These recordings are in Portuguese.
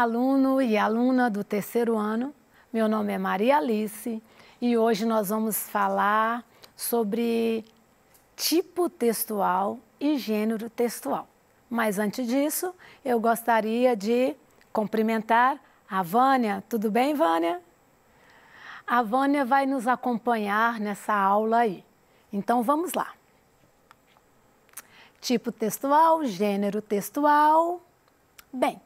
aluno e aluna do terceiro ano. Meu nome é Maria Alice e hoje nós vamos falar sobre tipo textual e gênero textual. Mas antes disso, eu gostaria de cumprimentar a Vânia. Tudo bem, Vânia? A Vânia vai nos acompanhar nessa aula aí. Então vamos lá. Tipo textual, gênero textual. Bem,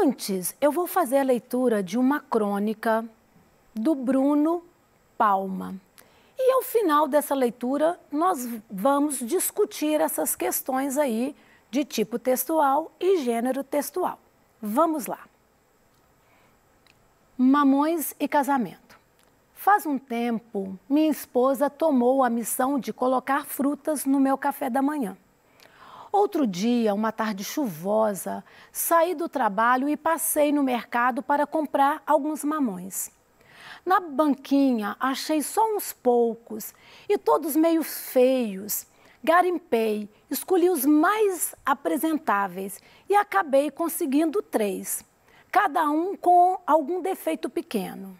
Antes, eu vou fazer a leitura de uma crônica do Bruno Palma. E ao final dessa leitura, nós vamos discutir essas questões aí de tipo textual e gênero textual. Vamos lá. Mamões e casamento. Faz um tempo, minha esposa tomou a missão de colocar frutas no meu café da manhã. Outro dia, uma tarde chuvosa, saí do trabalho e passei no mercado para comprar alguns mamões. Na banquinha achei só uns poucos e todos meio feios. Garimpei, escolhi os mais apresentáveis e acabei conseguindo três, cada um com algum defeito pequeno.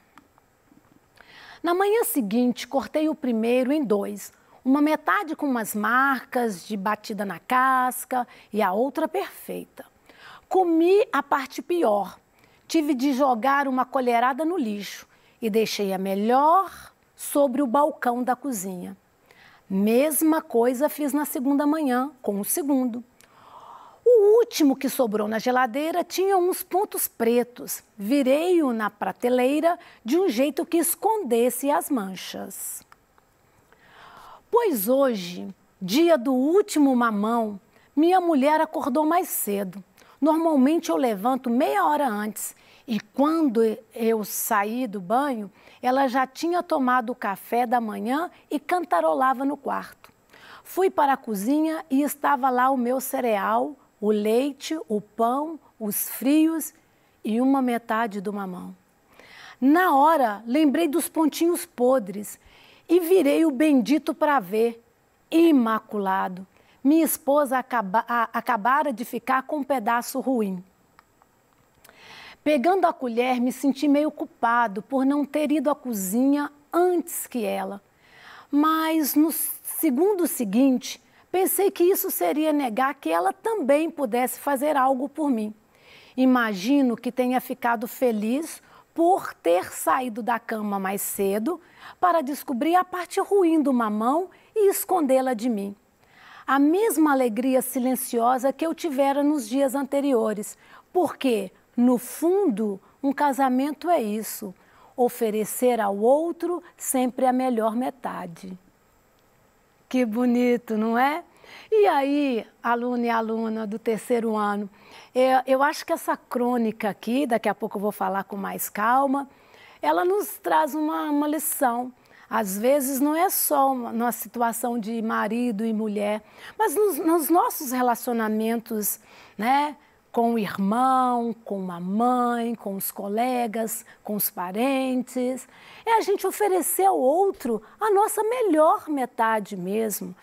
Na manhã seguinte, cortei o primeiro em dois, uma metade com umas marcas de batida na casca e a outra perfeita. Comi a parte pior. Tive de jogar uma colherada no lixo e deixei a melhor sobre o balcão da cozinha. Mesma coisa fiz na segunda manhã, com o segundo. O último que sobrou na geladeira tinha uns pontos pretos. Virei-o na prateleira de um jeito que escondesse as manchas. Pois hoje, dia do último mamão, minha mulher acordou mais cedo. Normalmente eu levanto meia hora antes e quando eu saí do banho, ela já tinha tomado o café da manhã e cantarolava no quarto. Fui para a cozinha e estava lá o meu cereal, o leite, o pão, os frios e uma metade do mamão. Na hora, lembrei dos pontinhos podres e virei o bendito para ver, imaculado. Minha esposa acaba, a, acabara de ficar com um pedaço ruim. Pegando a colher, me senti meio culpado por não ter ido à cozinha antes que ela. Mas no segundo seguinte, pensei que isso seria negar que ela também pudesse fazer algo por mim. Imagino que tenha ficado feliz por ter saído da cama mais cedo para descobrir a parte ruim do mamão e escondê-la de mim. A mesma alegria silenciosa que eu tivera nos dias anteriores, porque, no fundo, um casamento é isso: oferecer ao outro sempre a melhor metade. Que bonito, não é? E aí, aluno e aluna do terceiro ano, eu, é, eu acho que essa crônica aqui, daqui a pouco eu vou falar com mais calma, ela nos traz uma, uma lição. Às vezes não é só uma, uma situação de marido e mulher, mas nos, nos nossos relacionamentos, né? com o irmão, com a mãe, com os colegas, com os parentes. É a gente oferecer ao outro a nossa melhor metade mesmo.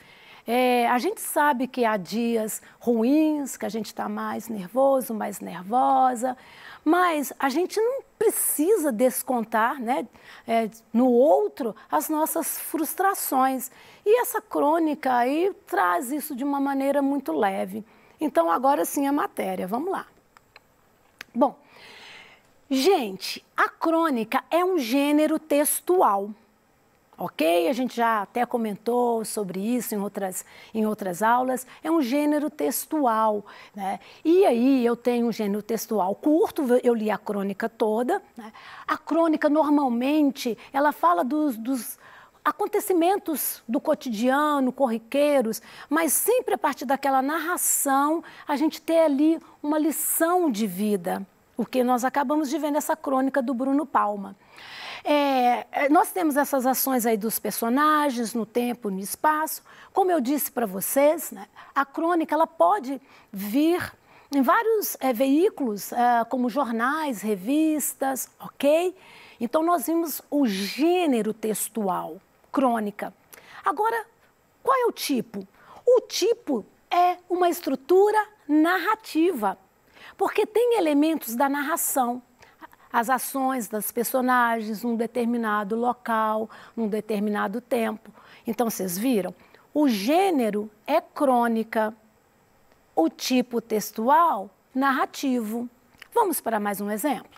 É, a gente sabe que há dias ruins, que a gente está mais nervoso, mais nervosa, mas a gente não precisa descontar né, é, no outro as nossas frustrações. E essa crônica aí traz isso de uma maneira muito leve. Então, agora sim a matéria, vamos lá. Bom, gente, a crônica é um gênero textual ok? A gente já até comentou sobre isso em outras, em outras aulas. É um gênero textual, né? E aí eu tenho um gênero textual curto, eu li a crônica toda. Né? A crônica, normalmente, ela fala dos, dos acontecimentos do cotidiano, corriqueiros, mas sempre a partir daquela narração, a gente tem ali uma lição de vida. O que nós acabamos de ver nessa crônica do Bruno Palma. É, é, nós temos essas ações aí dos personagens no tempo, no espaço. Como eu disse para vocês, né, a crônica ela pode vir em vários é, veículos, é, como jornais, revistas, ok? Então nós vimos o gênero textual, crônica. Agora, qual é o tipo? O tipo é uma estrutura narrativa, porque tem elementos da narração as ações das personagens num determinado local, num determinado tempo. Então, vocês viram? O gênero é crônica, o tipo textual, narrativo. Vamos para mais um exemplo?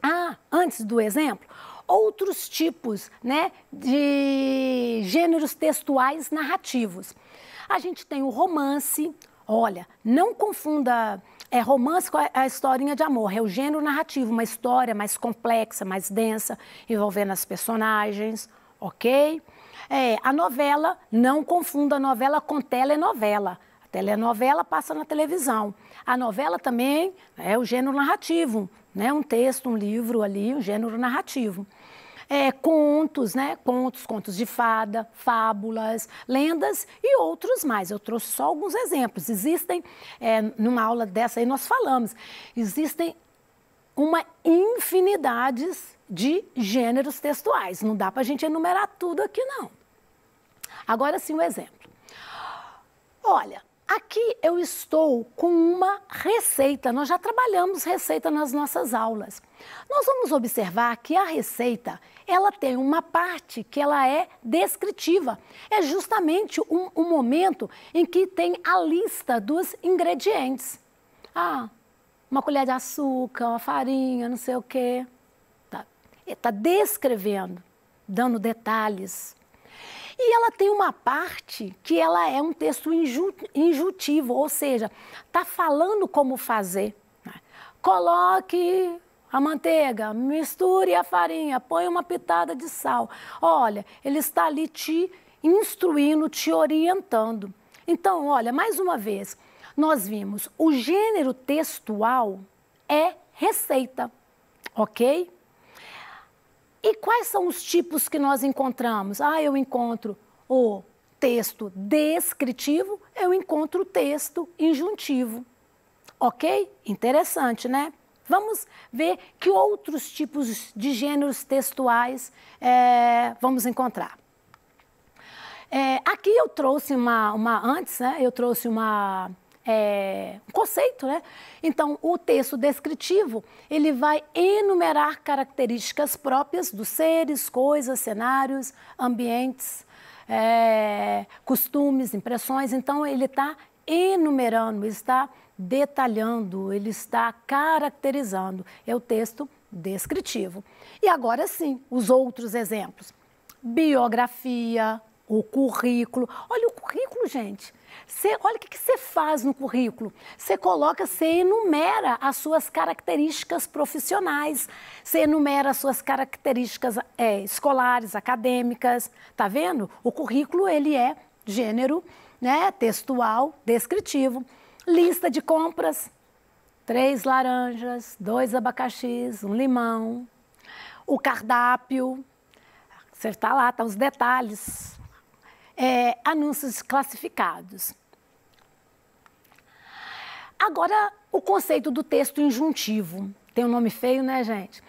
Ah, antes do exemplo, outros tipos né, de gêneros textuais narrativos. A gente tem o romance, Olha, não confunda é, romance com a, a, historinha de amor. É o gênero narrativo, uma história mais complexa, mais densa, envolvendo as personagens, ok? É, a novela, não confunda a novela com telenovela. A telenovela passa na televisão. A novela também né, é o gênero narrativo, né? Um texto, um livro ali, um gênero narrativo é, contos, né? Contos, contos de fada, fábulas, lendas e outros mais. Eu trouxe só alguns exemplos. Existem, é, numa aula dessa aí nós falamos, existem uma infinidade de gêneros textuais. Não dá para a gente enumerar tudo aqui, não. Agora sim, um exemplo. Olha, Aqui eu estou com uma receita. Nós já trabalhamos receita nas nossas aulas. Nós vamos observar que a receita, ela tem uma parte que ela é descritiva. É justamente um, um momento em que tem a lista dos ingredientes. Ah, uma colher de açúcar, uma farinha, não sei o quê. Está tá descrevendo, dando detalhes. E ela tem uma parte que ela é um texto injutivo, ou seja, está falando como fazer. Né? Coloque a manteiga, misture a farinha, põe uma pitada de sal. Olha, ele está ali te instruindo, te orientando. Então, olha, mais uma vez, nós vimos o gênero textual é receita, ok? E quais são os tipos que nós encontramos? Ah, eu encontro o texto descritivo, eu encontro o texto injuntivo. Ok? Interessante, né? Vamos ver que outros tipos de gêneros textuais é, vamos encontrar. É, aqui eu trouxe uma, uma antes, né, eu trouxe uma é, conceito, né? Então, o texto descritivo, ele vai enumerar características próprias dos seres, coisas, cenários, ambientes, é, costumes, impressões. Então, ele está enumerando, está detalhando, ele está caracterizando. É o texto descritivo. E agora sim, os outros exemplos. Biografia, o currículo. Olha o currículo, gente. Cê, olha o que você faz no currículo. Você coloca, você enumera as suas características profissionais, você enumera as suas características é, escolares, acadêmicas. Tá vendo? O currículo ele é gênero, né? Textual, descritivo. Lista de compras: três laranjas, dois abacaxis, um limão. O cardápio, você está lá, tá os detalhes é, anúncios classificados. Agora, o conceito do texto injuntivo. Tem um nome feio, né, gente?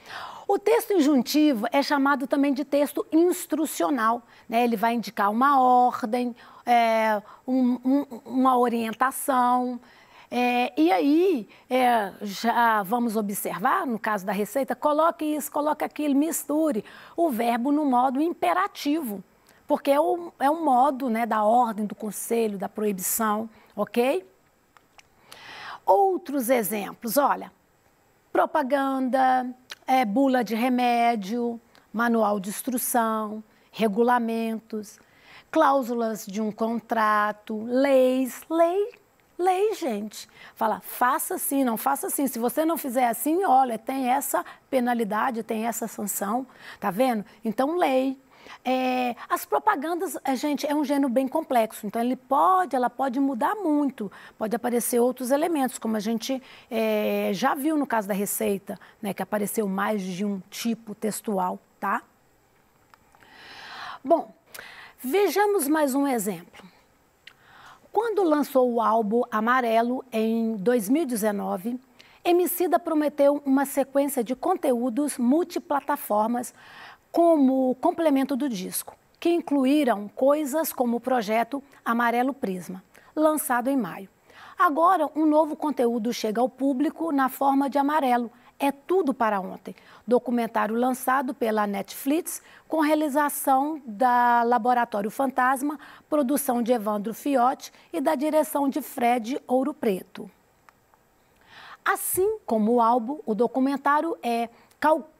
O texto injuntivo é chamado também de texto instrucional. Né? Ele vai indicar uma ordem, é, um, um, uma orientação. É, e aí, é, já vamos observar, no caso da receita, coloque isso, coloque aquilo, misture o verbo no modo imperativo porque é um, é um modo né, da ordem, do conselho, da proibição, ok? Outros exemplos, olha, propaganda, é, bula de remédio, manual de instrução, regulamentos, cláusulas de um contrato, leis, lei, lei, gente. Fala, faça assim, não faça assim. Se você não fizer assim, olha, tem essa penalidade, tem essa sanção, tá vendo? Então, lei. É, as propagandas, é, gente, é um gênero bem complexo, então ele pode, ela pode mudar muito, pode aparecer outros elementos, como a gente é, já viu no caso da receita, né, que apareceu mais de um tipo textual, tá? Bom, vejamos mais um exemplo. Quando lançou o álbum Amarelo em 2019, Emicida prometeu uma sequência de conteúdos multiplataformas como complemento do disco, que incluíram coisas como o projeto Amarelo Prisma, lançado em maio. Agora, um novo conteúdo chega ao público na forma de Amarelo. É tudo para ontem. Documentário lançado pela Netflix com realização da Laboratório Fantasma, produção de Evandro Fiotti e da direção de Fred Ouro Preto. Assim como o álbum, o documentário é calculado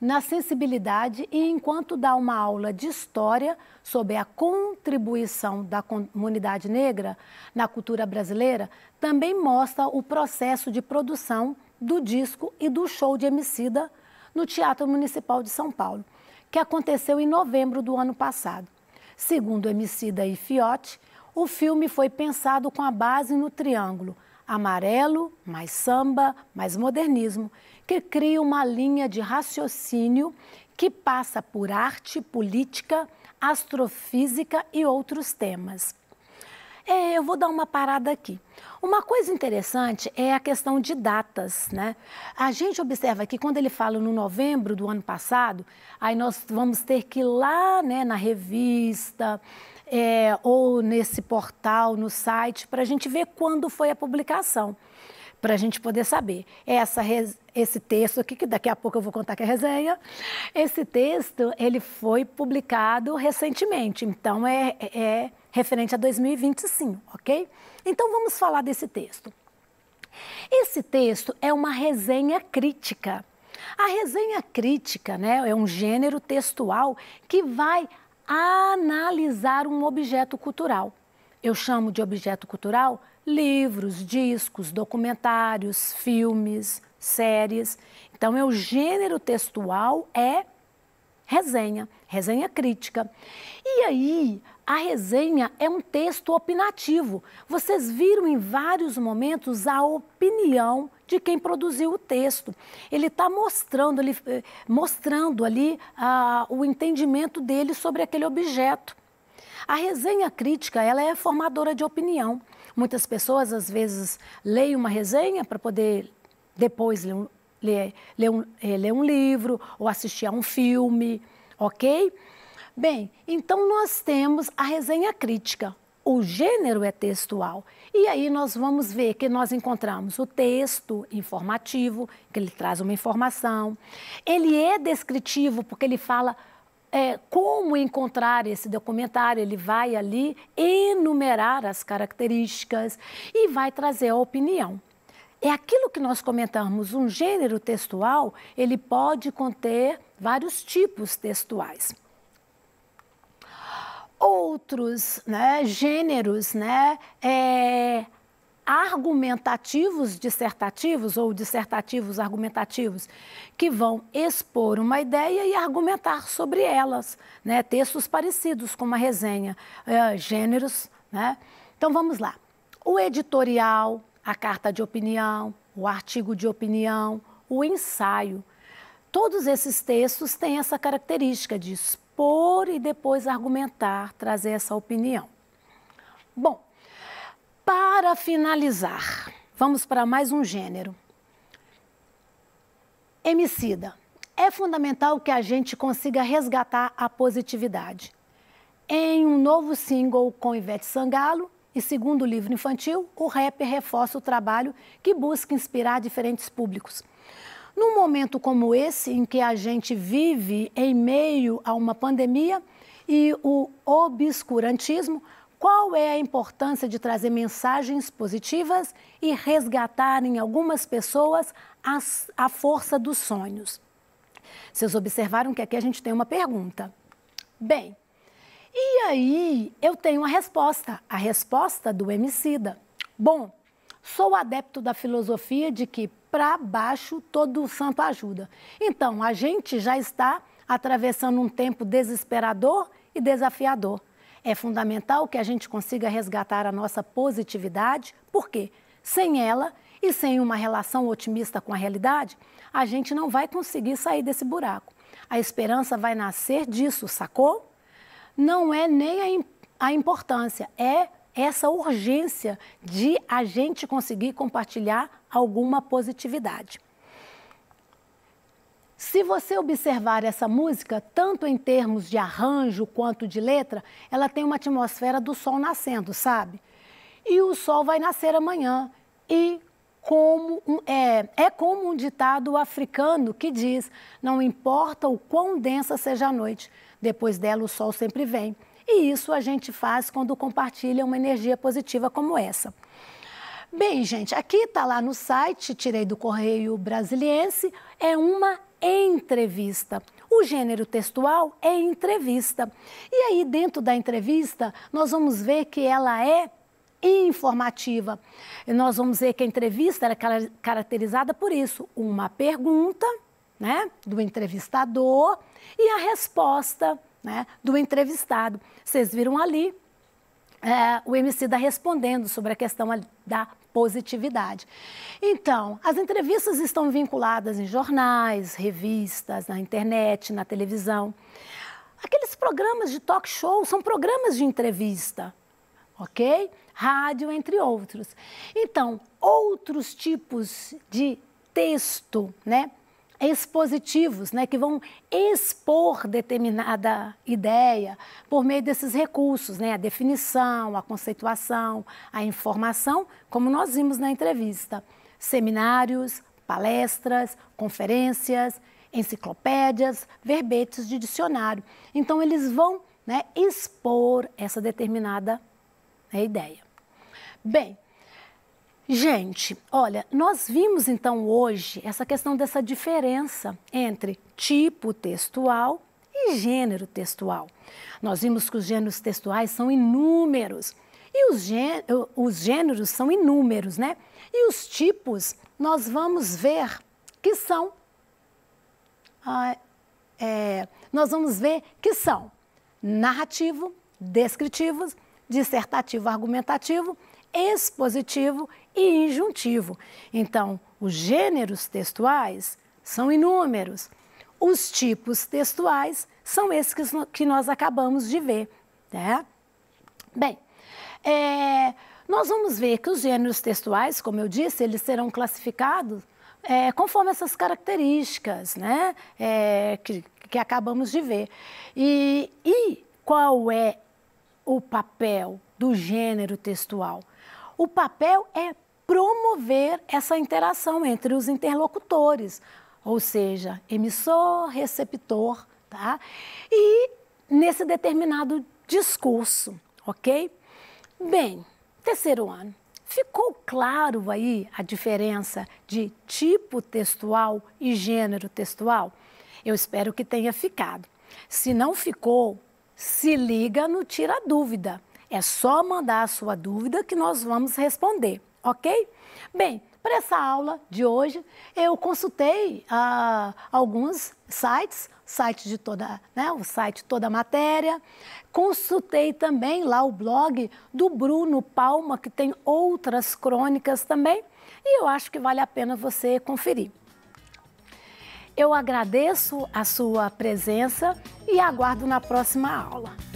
na sensibilidade e enquanto dá uma aula de história sobre a contribuição da comunidade negra na cultura brasileira, também mostra o processo de produção do disco e do show de Emicida no Teatro Municipal de São Paulo, que aconteceu em novembro do ano passado. Segundo Emicida e Fiote, o filme foi pensado com a base no triângulo amarelo, mais samba, mais modernismo, porque cria uma linha de raciocínio que passa por arte, política, astrofísica e outros temas. É, eu vou dar uma parada aqui. Uma coisa interessante é a questão de datas, né? A gente observa que quando ele fala no novembro do ano passado, aí nós vamos ter que ir lá né, na revista é, ou nesse portal, no site, para a gente ver quando foi a publicação para a gente poder saber. É essa, esse texto aqui, que daqui a pouco eu vou contar que é resenha, esse texto ele foi publicado recentemente, então é, é, é referente a 2025, ok? Então vamos falar desse texto. Esse texto é uma resenha crítica. A resenha crítica né, é um gênero textual que vai analisar um objeto cultural eu chamo de objeto cultural livros, discos, documentários, filmes, séries. Então, meu gênero textual é resenha, resenha crítica. E aí, a resenha é um texto opinativo. Vocês viram em vários momentos a opinião de quem produziu o texto. Ele está mostrando, eh, mostrando ali ah, o entendimento dele sobre aquele objeto. A resenha crítica, ela é formadora de opinião. Muitas pessoas, às vezes, leem uma resenha para poder depois ler um, ler, ler, um, eh, ler um livro ou assistir a um filme, ok? Bem, então nós temos a resenha crítica. O gênero é textual. E aí nós vamos ver que nós encontramos o texto informativo, que ele traz uma informação. Ele é descritivo, porque ele fala é, como encontrar esse documentário. Ele vai ali enumerar as características e vai trazer a opinião. É aquilo que nós comentamos, um gênero textual, ele pode conter vários tipos textuais. Outros né, gêneros, né, é, argumentativos dissertativos ou dissertativos argumentativos, que vão expor uma ideia e argumentar sobre elas, né? textos parecidos com uma resenha, é, gêneros. Né? Então vamos lá. O editorial, a carta de opinião, o artigo de opinião, o ensaio. Todos esses textos têm essa característica de expor e depois argumentar, trazer essa opinião. Bom, para finalizar, vamos para mais um gênero. Emicida. É fundamental que a gente consiga resgatar a positividade. Em um novo single com Ivete Sangalo e segundo livro infantil, o rap reforça o trabalho que busca inspirar diferentes públicos. Num momento como esse, em que a gente vive em meio a uma pandemia e o obscurantismo, qual é a importância de trazer mensagens positivas e resgatar em algumas pessoas as, a força dos sonhos. Vocês observaram que aqui a gente tem uma pergunta. Bem, e aí eu tenho a resposta, a resposta do Emicida. Bom, sou adepto da filosofia de que para baixo todo santo ajuda. Então, a gente já está atravessando um tempo desesperador e desafiador. É fundamental que a gente consiga resgatar a nossa positividade, porque sem ela e sem uma relação otimista com a realidade, a gente não vai conseguir sair desse buraco. A esperança vai nascer disso, sacou? Não é nem a, importância, é essa urgência de a gente conseguir compartilhar alguma positividade. Se você observar essa música, tanto em termos de arranjo quanto de letra, ela tem uma atmosfera do sol nascendo, sabe? E o sol vai nascer amanhã. E como um, é, é como um ditado africano que diz: não importa o quão densa seja a noite, depois dela o sol sempre vem. E isso a gente faz quando compartilha uma energia positiva como essa. Bem, gente, aqui está lá no site, tirei do Correio Brasiliense, é uma entrevista. O gênero textual é entrevista. E aí, dentro da entrevista, nós vamos ver que ela é informativa. E nós vamos ver que a entrevista era caracterizada por isso: uma pergunta né, do entrevistador e a resposta né, do entrevistado. Vocês viram ali é, o MC da respondendo sobre a questão da positividade. Então, as entrevistas estão vinculadas em jornais, revistas, na internet, na televisão. Aqueles programas de talk show são programas de entrevista, ok? Rádio, entre outros. Então, outros tipos de texto, né? expositivos, né, que vão expor determinada ideia por meio desses recursos, né, a definição, a conceituação, a informação, como nós vimos na entrevista. Seminários, palestras, conferências, enciclopédias, verbetes de dicionário. Então, eles vão né, expor essa determinada né, ideia. Bem, Gente, olha, nós vimos então hoje essa questão dessa diferença entre tipo textual e gênero textual. Nós vimos que os gêneros textuais são inúmeros. E os, gê os gêneros são inúmeros, né? E os tipos nós vamos ver que são. Ah, é, nós vamos ver que são narrativo, descritivos, dissertativo, argumentativo expositivo e injuntivo. Então, os gêneros textuais são inúmeros. Os tipos textuais são esses que nós acabamos de ver. Né? Bem, é, nós vamos ver que os gêneros textuais, como eu disse, eles serão classificados é, conforme essas características né? É, que, que acabamos de ver. E, e qual é o papel do gênero textual? O papel é promover essa interação entre os interlocutores, ou seja, emissor, receptor, tá? E nesse determinado discurso, ok? Bem, terceiro ano. Ficou claro aí a diferença de tipo textual e gênero textual? Eu espero que tenha ficado. Se não ficou, se liga no Tira Dúvida é só mandar a sua dúvida que nós vamos responder, ok? Bem, para essa aula de hoje, eu consultei ah, alguns sites, site de toda, né, o site toda matéria. Consultei também lá o blog do Bruno Palma, que tem outras crônicas também, e eu acho que vale a pena você conferir. Eu agradeço a sua presença e aguardo na próxima aula.